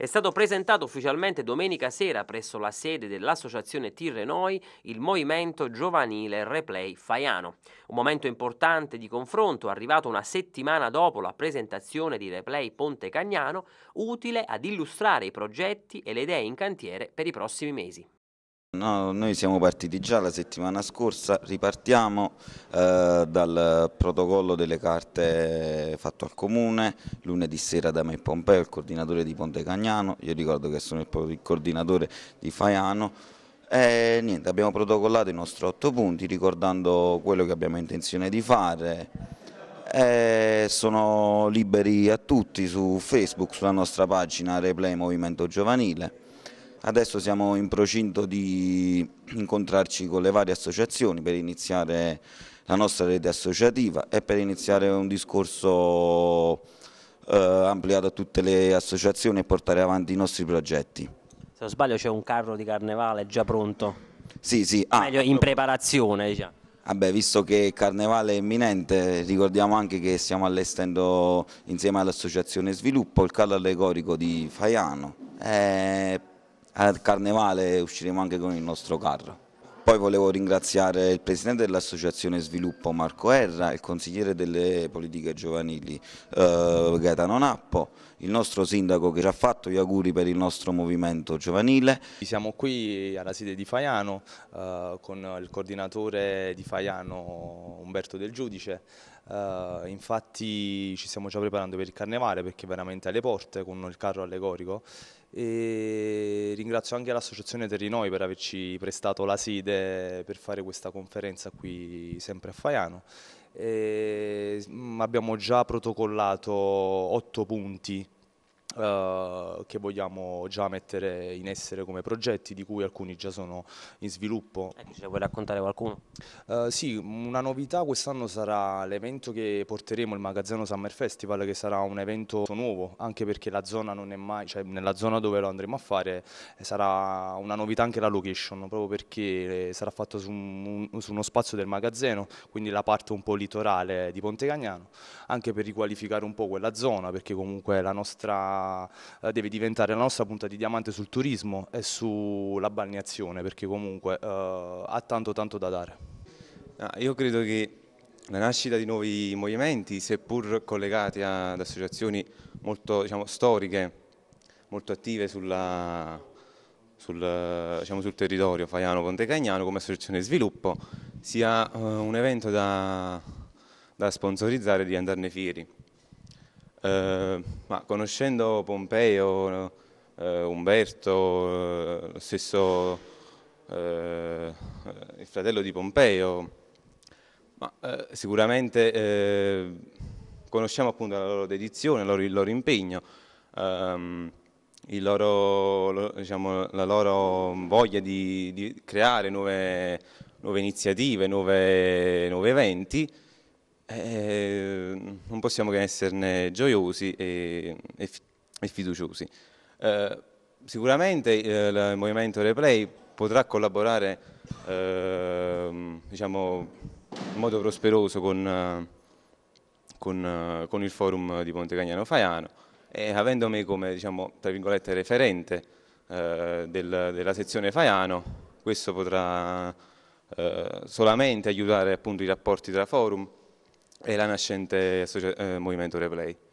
È stato presentato ufficialmente domenica sera presso la sede dell'associazione Tirrenoi il movimento giovanile Replay Faiano. Un momento importante di confronto arrivato una settimana dopo la presentazione di Replay Ponte Cagnano, utile ad illustrare i progetti e le idee in cantiere per i prossimi mesi. No, noi siamo partiti già la settimana scorsa, ripartiamo eh, dal protocollo delle carte fatto al Comune, lunedì sera da me Pompeo, il coordinatore di Ponte Cagnano, io ricordo che sono il coordinatore di Faiano, e niente, abbiamo protocollato i nostri otto punti ricordando quello che abbiamo intenzione di fare. E sono liberi a tutti su Facebook, sulla nostra pagina Replay Movimento Giovanile Adesso siamo in procinto di incontrarci con le varie associazioni per iniziare la nostra rete associativa e per iniziare un discorso eh, ampliato a tutte le associazioni e portare avanti i nostri progetti. Se non sbaglio c'è un carro di carnevale già pronto? Sì, sì. Ah, Meglio in preparazione diciamo. Vabbè, visto che il carnevale è imminente, ricordiamo anche che stiamo allestendo insieme all'Associazione Sviluppo il carro allegorico di Faiano. Eh, al carnevale usciremo anche con il nostro carro. Poi volevo ringraziare il presidente dell'associazione Sviluppo Marco Erra, il consigliere delle politiche giovanili eh, Gaetano Nappo, il nostro sindaco che ci ha fatto gli auguri per il nostro movimento giovanile. Siamo qui alla sede di Faiano eh, con il coordinatore di Faiano Umberto Del Giudice. Eh, infatti ci stiamo già preparando per il carnevale perché veramente alle porte con il carro allegorico e ringrazio anche l'associazione Terrinoi per averci prestato la sede eh, per, fare questa conferenza qui sempre a Faiano. E eh, abbiamo già protocollato otto punti Uh, che vogliamo già mettere in essere come progetti, di cui alcuni già sono in sviluppo. Eh, ce ne vuoi raccontare qualcuno? Uh, sì, una novità quest'anno sarà l'evento che porteremo, il Magazzino Summer Festival, che sarà un evento nuovo, anche perché la zona non è mai, cioè nella zona dove lo andremo a fare eh, sarà una novità anche la location, proprio perché sarà fatto su, un, su uno spazio del magazzino, quindi la parte un po' litorale di Ponte Cagnano, anche per riqualificare un po' quella zona, perché comunque la nostra eh, deve diventare la nostra punta di diamante sul turismo e sulla balneazione perché comunque eh, ha tanto tanto da dare. Ah, io credo che la nascita di nuovi movimenti, seppur collegati ad associazioni molto diciamo, storiche, molto attive sulla, sul, diciamo, sul, territorio Faiano Ponte Cagnano come associazione di sviluppo, sia uh, un evento da, da sponsorizzare e di andarne fieri. Eh, ma conoscendo Pompeo, eh, Umberto, eh, lo stesso eh, il fratello di Pompeo, ma, sicuramente conosciamo appunto la loro dedizione, il loro, il loro impegno, ehm, il loro, lo, diciamo, la loro voglia di, di creare nuove, nuove iniziative, nuove, nuovi eventi. Eh, non possiamo che esserne gioiosi e, e, e fiduciosi. Eh, sicuramente eh, il movimento Replay potrà collaborare ehm, diciamo, in modo prosperoso con, con, con, il forum di Ponte Cagnano Faiano e avendomi come diciamo, referente eh, del, della sezione Faiano questo potrà eh, solamente aiutare appunto, i rapporti tra forum e la nascente eh, Movimento Replay.